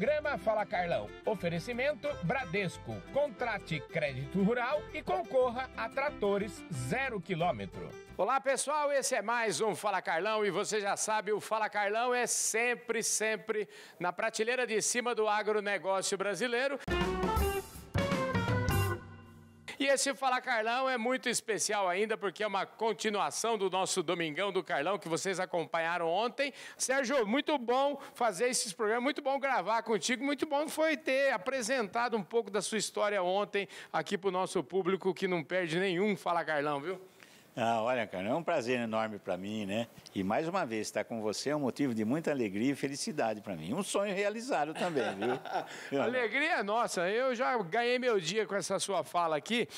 programa Fala Carlão. Oferecimento Bradesco. Contrate crédito rural e concorra a tratores zero quilômetro. Olá pessoal, esse é mais um Fala Carlão e você já sabe, o Fala Carlão é sempre, sempre na prateleira de cima do agronegócio brasileiro esse Fala Carlão é muito especial ainda, porque é uma continuação do nosso Domingão do Carlão, que vocês acompanharam ontem. Sérgio, muito bom fazer esses programas, muito bom gravar contigo, muito bom foi ter apresentado um pouco da sua história ontem aqui para o nosso público, que não perde nenhum Fala Carlão, viu? Ah, olha, cara, é um prazer enorme para mim, né? E mais uma vez, estar com você é um motivo de muita alegria e felicidade para mim. Um sonho realizado também, viu? alegria nossa. Eu já ganhei meu dia com essa sua fala aqui.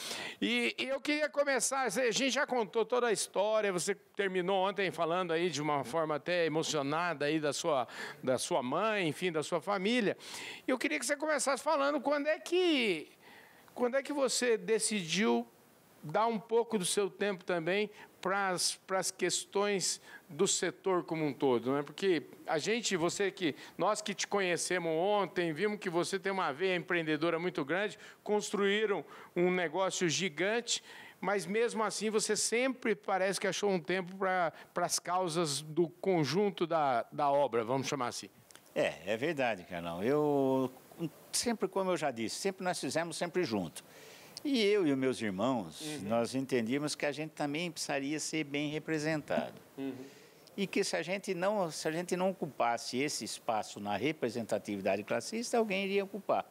E, e eu queria começar. A gente já contou toda a história. Você terminou ontem falando aí de uma forma até emocionada aí da sua, da sua mãe, enfim, da sua família. E Eu queria que você começasse falando quando é que. Quando é que você decidiu dá um pouco do seu tempo também para as, para as questões do setor como um todo, é porque a gente, você que, nós que te conhecemos ontem, vimos que você tem uma veia empreendedora muito grande, construíram um negócio gigante, mas mesmo assim você sempre parece que achou um tempo para, para as causas do conjunto da, da obra, vamos chamar assim. É, é verdade, Carlão. Eu sempre, como eu já disse, sempre nós fizemos sempre junto. E eu e os meus irmãos, uhum. nós entendíamos que a gente também precisaria ser bem representado. Uhum. E que se a gente não, se a gente não ocupasse esse espaço na representatividade classista, alguém iria ocupar.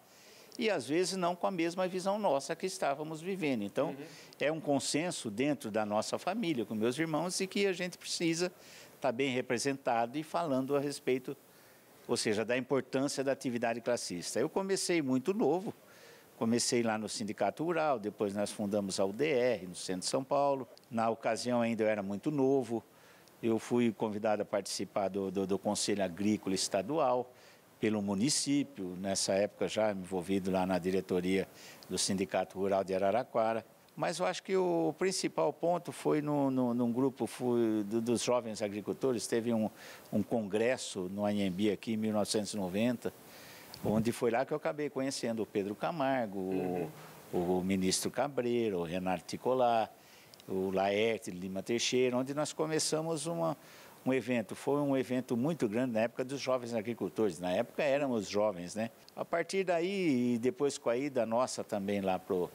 E às vezes não com a mesma visão nossa que estávamos vivendo. Então, uhum. é um consenso dentro da nossa família, com meus irmãos, e que a gente precisa estar tá bem representado e falando a respeito, ou seja, da importância da atividade classista. Eu comecei muito novo, Comecei lá no Sindicato Rural, depois nós fundamos a UDR, no centro de São Paulo. Na ocasião ainda eu era muito novo, eu fui convidado a participar do, do, do Conselho Agrícola Estadual pelo município, nessa época já envolvido lá na diretoria do Sindicato Rural de Araraquara. Mas eu acho que o principal ponto foi no, no, num grupo do, dos jovens agricultores. Teve um, um congresso no Anhembi aqui em 1990, Uhum. onde foi lá que eu acabei conhecendo o Pedro Camargo, uhum. o, o, ministro Cabreiro, o Renato Ticolar, o Laerte Lima Teixeira, onde nós começamos uma, um evento. Foi um evento muito grande na época dos jovens agricultores. Na época éramos jovens, né? A partir daí, e depois com a ida nossa também lá pro,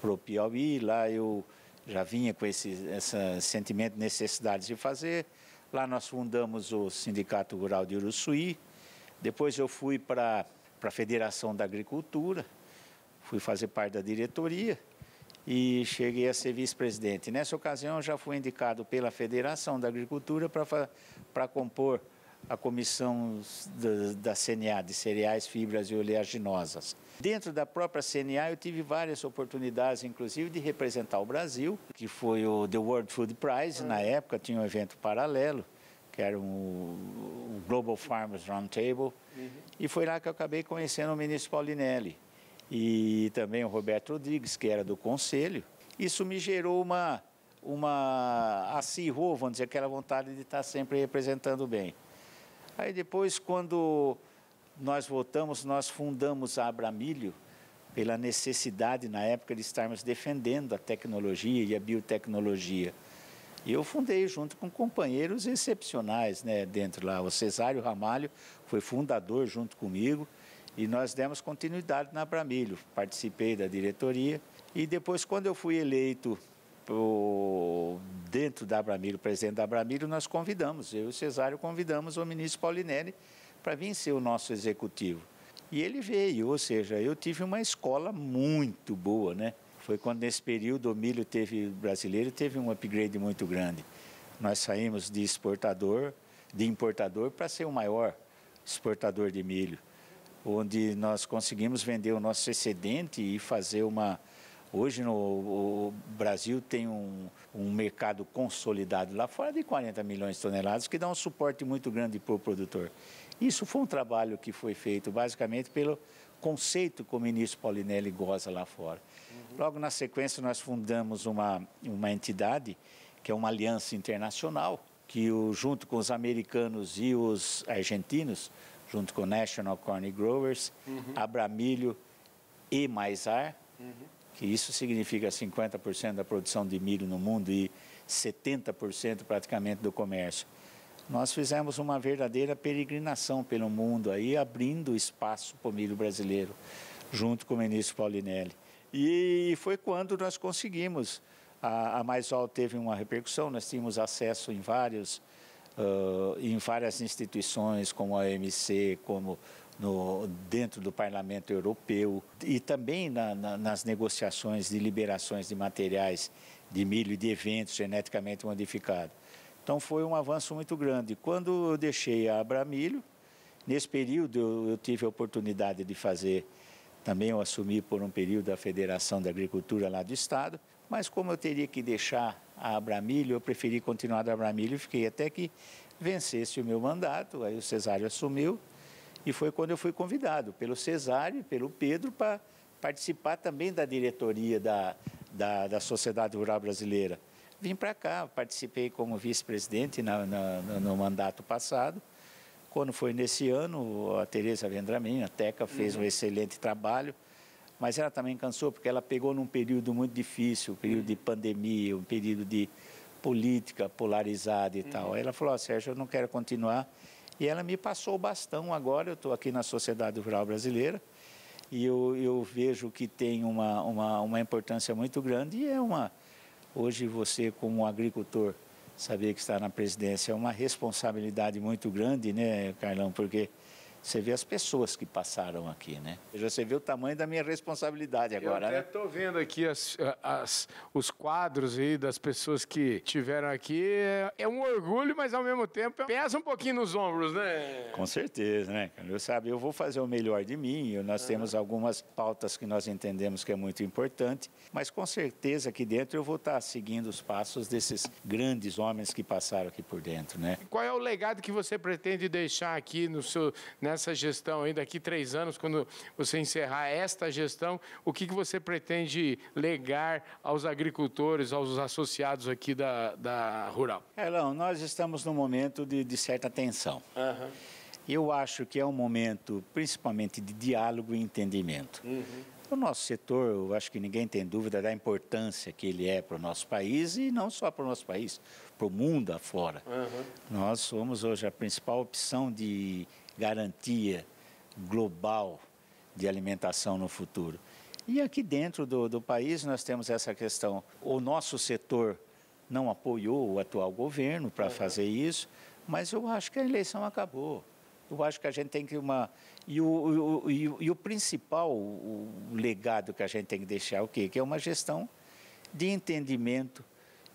pro Piauí, lá eu já vinha com esse, esse sentimento de necessidade de fazer. Lá nós fundamos o Sindicato Rural de Uruçuí. Depois eu fui para para a Federação da Agricultura, fui fazer parte da diretoria e cheguei a ser vice-presidente. Nessa ocasião, já fui indicado pela Federação da Agricultura para compor a comissão da, da CNA, de cereais, fibras e oleaginosas. Dentro da própria CNA, eu tive várias oportunidades, inclusive, de representar o Brasil, que foi o The World Food Prize, na época tinha um evento paralelo, que era um, Global Farmers Roundtable, uhum. e foi lá que eu acabei conhecendo o ministro Paulinelli e também o Roberto Rodrigues, que era do Conselho. Isso me gerou uma, uma acirrou, vamos dizer, aquela vontade de estar sempre representando bem. Aí depois, quando nós voltamos, nós fundamos a Abramilho pela necessidade, na época, de estarmos defendendo a tecnologia e a biotecnologia. E eu fundei junto com companheiros excepcionais né, dentro lá. O Cesário Ramalho foi fundador junto comigo e nós demos continuidade na Bramilho. Participei da diretoria e depois, quando eu fui eleito pro, dentro da Bramilho, presidente da Bramilho, nós convidamos, eu e o Cesário convidamos o ministro Paulinelli para vir ser o nosso executivo. E ele veio, ou seja, eu tive uma escola muito boa, né? Foi quando nesse período o milho teve brasileiro teve um upgrade muito grande. Nós saímos de exportador, de importador para ser o maior exportador de milho, onde nós conseguimos vender o nosso excedente e fazer uma Hoje no o Brasil tem um, um mercado consolidado lá fora de 40 milhões de toneladas, que dá um suporte muito grande para o produtor. Isso foi um trabalho que foi feito basicamente pelo conceito que o ministro Paulinelli goza lá fora. Logo na sequência, nós fundamos uma, uma entidade, que é uma aliança internacional, que o, junto com os americanos e os argentinos, junto com o National Corn Growers, uhum. Abramilho e Maisar, uhum. que isso significa 50% da produção de milho no mundo e 70% praticamente do comércio. Nós fizemos uma verdadeira peregrinação pelo mundo aí, abrindo espaço para o milho brasileiro, junto com o ministro Paulinelli. E foi quando nós conseguimos. A, a Maisol teve uma repercussão, nós tínhamos acesso em, vários, uh, em várias instituições, como a OMC, como no, dentro do Parlamento Europeu, e também na, na, nas negociações de liberações de materiais de milho e de eventos geneticamente modificados. Então foi um avanço muito grande. Quando eu deixei a Abramilho, nesse período eu, eu tive a oportunidade de fazer também eu assumi por um período a Federação da Agricultura lá do Estado, mas como eu teria que deixar a Abramilho, eu preferi continuar da Abramilho e fiquei até que vencesse o meu mandato. Aí o Cesário assumiu e foi quando eu fui convidado pelo Cesário e pelo Pedro para participar também da diretoria da, da, da Sociedade Rural Brasileira. Vim para cá, participei como vice-presidente no, no, no mandato passado. Quando foi nesse ano, a Tereza Vendramin, a Teca, fez uhum. um excelente trabalho, mas ela também cansou porque ela pegou num período muito difícil, um período uhum. de pandemia, um período de política polarizada e uhum. tal. Aí ela falou, oh, Sérgio, eu não quero continuar. E ela me passou o bastão agora, eu estou aqui na Sociedade Rural Brasileira, e eu, eu vejo que tem uma, uma, uma importância muito grande e é uma... Hoje você, como agricultor, Saber que estar na presidência é uma responsabilidade muito grande, né, Carlão? Porque você vê as pessoas que passaram aqui, né? Você vê o tamanho da minha responsabilidade agora. Eu estou né? vendo aqui as, as, os quadros aí das pessoas que tiveram aqui. É, é um orgulho, mas ao mesmo tempo pesa um pouquinho nos ombros, né? Com certeza, né? Eu sabe, eu vou fazer o melhor de mim. Nós é. temos algumas pautas que nós entendemos que é muito importante, mas com certeza aqui dentro eu vou estar tá seguindo os passos desses grandes homens que passaram aqui por dentro, né? qual é o legado que você pretende deixar aqui no seu né? nessa gestão aí, daqui três anos, quando você encerrar esta gestão, o que, que você pretende legar aos agricultores, aos associados aqui da, da Rural? Elão, nós estamos num momento de, de certa tensão. Uhum. Eu acho que é um momento principalmente de diálogo e entendimento. Uhum. O nosso setor, eu acho que ninguém tem dúvida da importância que ele é para o nosso país e não só para o nosso país, para o mundo afora. Uhum. Nós somos hoje a principal opção de garantia global de alimentação no futuro. E aqui dentro do, do país nós temos essa questão. O nosso setor não apoiou o atual governo para uhum. fazer isso, mas eu acho que a eleição acabou. Eu acho que a gente tem que uma. E o, o, e o, e o principal o legado que a gente tem que deixar é o quê? Que é uma gestão de entendimento.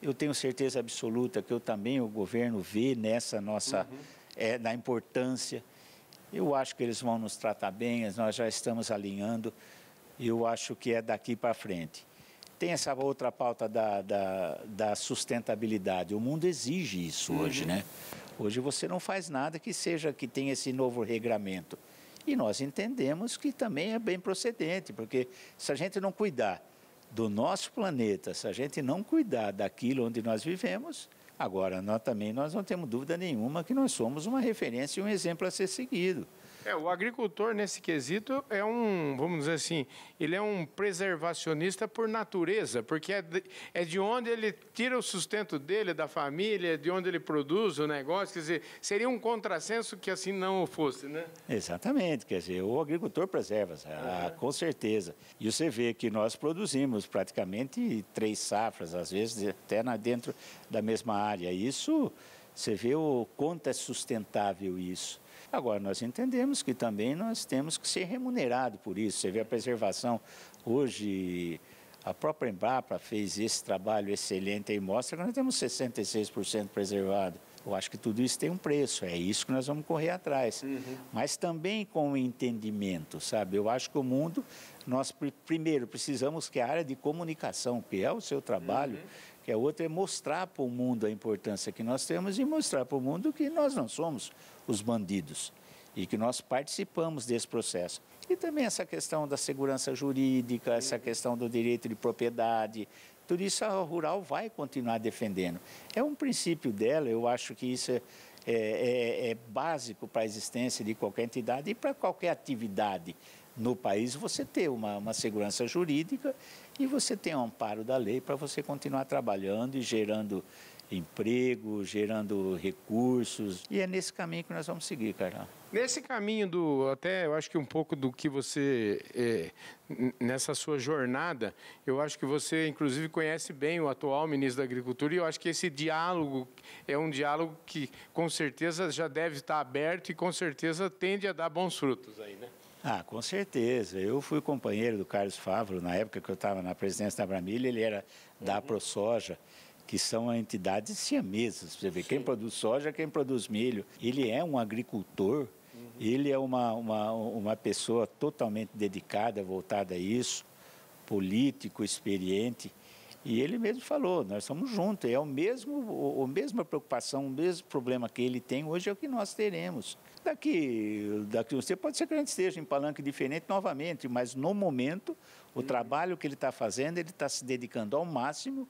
Eu tenho certeza absoluta que eu também, o governo, vê nessa nossa. Uhum. É, na importância. Eu acho que eles vão nos tratar bem, nós já estamos alinhando, e eu acho que é daqui para frente. Tem essa outra pauta da, da, da sustentabilidade. O mundo exige isso uhum. hoje, né? Hoje você não faz nada que seja que tenha esse novo regramento. E nós entendemos que também é bem procedente, porque se a gente não cuidar do nosso planeta, se a gente não cuidar daquilo onde nós vivemos, Agora, nós também nós não temos dúvida nenhuma que nós somos uma referência e um exemplo a ser seguido. É, o agricultor nesse quesito é um, vamos dizer assim, ele é um preservacionista por natureza, porque é de, é de onde ele tira o sustento dele, da família, de onde ele produz o negócio, quer dizer, seria um contrassenso que assim não fosse, né? Exatamente, quer dizer, o agricultor preserva, ah, é. com certeza. E você vê que nós produzimos praticamente três safras, às vezes até na, dentro da mesma área. Isso, você vê o quanto é sustentável isso. Agora, nós entendemos que também nós temos que ser remunerados por isso. Você vê a preservação hoje, a própria Embrapa fez esse trabalho excelente e mostra que nós temos 66% preservado. Eu acho que tudo isso tem um preço, é isso que nós vamos correr atrás. Uhum. Mas também com o entendimento, sabe? Eu acho que o mundo, nós primeiro precisamos que a área de comunicação, que é o seu trabalho, uhum. que é outra, é mostrar para o mundo a importância que nós temos e mostrar para o mundo que nós não somos os bandidos e que nós participamos desse processo. E também essa questão da segurança jurídica, uhum. essa questão do direito de propriedade, turista rural vai continuar defendendo. É um princípio dela, eu acho que isso é, é, é, é básico para a existência de qualquer entidade e para qualquer atividade no país, você ter uma, uma segurança jurídica e você ter um amparo da lei para você continuar trabalhando e gerando emprego, gerando recursos. E é nesse caminho que nós vamos seguir, cara. Nesse caminho do, até eu acho que um pouco do que você, é, nessa sua jornada, eu acho que você inclusive conhece bem o atual ministro da Agricultura e eu acho que esse diálogo é um diálogo que com certeza já deve estar aberto e com certeza tende a dar bons frutos aí, né? Ah, com certeza. Eu fui companheiro do Carlos Fávaro na época que eu estava na presidência da Bramilha, ele era da uhum. ProSoja que são entidades siamesas. Você vê, Sim. quem produz soja, quem produz milho. Ele é um agricultor, uhum. ele é uma, uma, uma pessoa totalmente dedicada, voltada a isso, político, experiente. E ele mesmo falou, nós estamos juntos, é o mesmo, o, a mesma preocupação, o mesmo problema que ele tem hoje é o que nós teremos. Daqui, daqui você pode ser que a gente esteja em palanque diferente novamente, mas no momento, o uhum. trabalho que ele está fazendo, ele está se dedicando ao máximo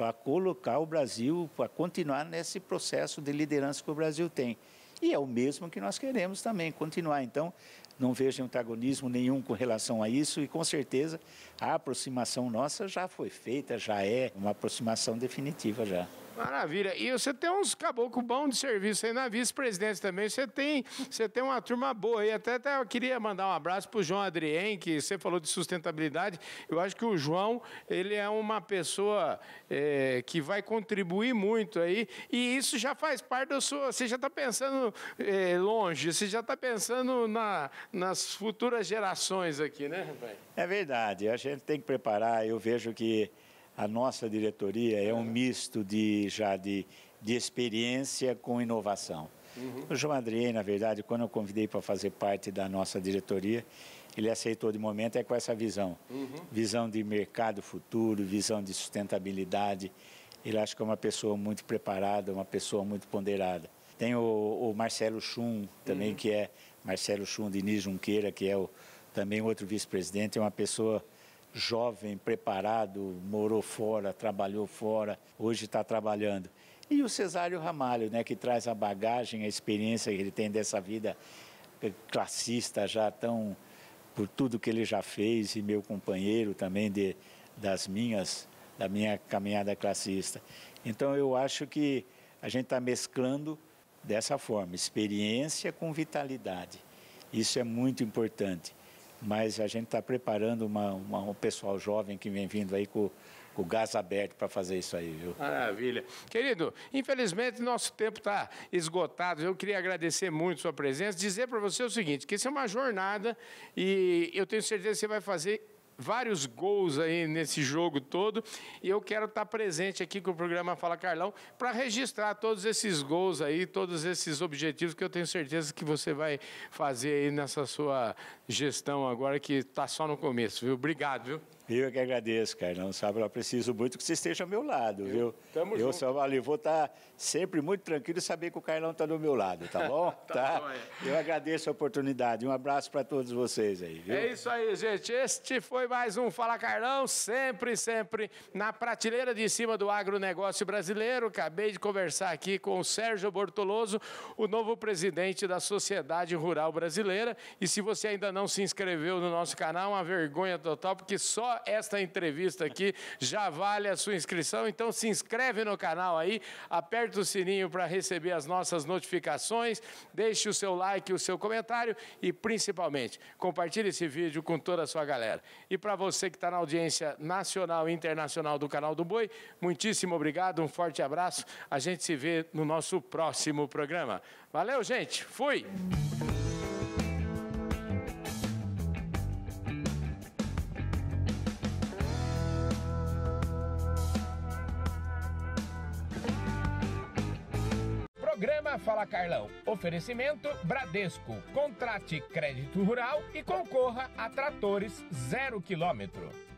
para colocar o Brasil, para continuar nesse processo de liderança que o Brasil tem. E é o mesmo que nós queremos também, continuar. Então, não vejo antagonismo nenhum com relação a isso e, com certeza, a aproximação nossa já foi feita, já é uma aproximação definitiva já. Maravilha. E você tem uns caboclos bons de serviço aí na né? vice-presidência também. Você tem, você tem uma turma boa aí. Até, até eu queria mandar um abraço para o João Adrien, que você falou de sustentabilidade. Eu acho que o João, ele é uma pessoa é, que vai contribuir muito aí. E isso já faz parte da sua... Você já está pensando é, longe, você já está pensando na, nas futuras gerações aqui, né, É verdade. A gente tem que preparar. Eu vejo que a nossa diretoria é um misto de já de, de experiência com inovação. Uhum. O João Adrien, na verdade, quando eu convidei para fazer parte da nossa diretoria, ele aceitou de momento é com essa visão, uhum. visão de mercado futuro, visão de sustentabilidade. Ele acha que é uma pessoa muito preparada, uma pessoa muito ponderada. Tem o, o Marcelo Chum também, uhum. que é Marcelo Chum Diniz Junqueira, que é o, também outro vice-presidente, é uma pessoa jovem, preparado, morou fora, trabalhou fora, hoje está trabalhando. E o Cesário Ramalho, né, que traz a bagagem, a experiência que ele tem dessa vida eh, classista já tão por tudo que ele já fez e meu companheiro também de das minhas da minha caminhada classista. Então eu acho que a gente está mesclando dessa forma experiência com vitalidade. Isso é muito importante mas a gente está preparando uma, uma, um pessoal jovem que vem vindo aí com, com o gás aberto para fazer isso aí, viu? Maravilha. Querido, infelizmente nosso tempo está esgotado. Eu queria agradecer muito sua presença, dizer para você o seguinte, que isso é uma jornada e eu tenho certeza que você vai fazer vários gols aí nesse jogo todo. E eu quero estar presente aqui com o programa Fala Carlão para registrar todos esses gols aí, todos esses objetivos que eu tenho certeza que você vai fazer aí nessa sua gestão agora, que está só no começo, viu? Obrigado, viu? Eu é que agradeço, Carlão. Sabe, eu preciso muito que você esteja ao meu lado, eu, viu? Tamo eu junto. só valeu, vou estar tá sempre muito tranquilo saber que o Carlão está do meu lado, tá bom? tá. tá? Bom, é. Eu agradeço a oportunidade. Um abraço para todos vocês aí, viu? É isso aí, gente. Este foi mais um Fala Carlão, sempre, sempre na prateleira de cima do agronegócio brasileiro. Acabei de conversar aqui com o Sérgio Bortoloso, o novo presidente da Sociedade Rural Brasileira. E se você ainda não se inscreveu no nosso canal, é uma vergonha total, porque só esta entrevista aqui já vale a sua inscrição. Então se inscreve no canal aí, aperta o sininho para receber as nossas notificações, deixe o seu like, o seu comentário e principalmente compartilhe esse vídeo com toda a sua galera. E para você que está na audiência nacional e internacional do canal do Boi, muitíssimo obrigado, um forte abraço. A gente se vê no nosso próximo programa. Valeu, gente. Fui. Fala Carlão. Oferecimento Bradesco. Contrate crédito rural e concorra a tratores zero quilômetro.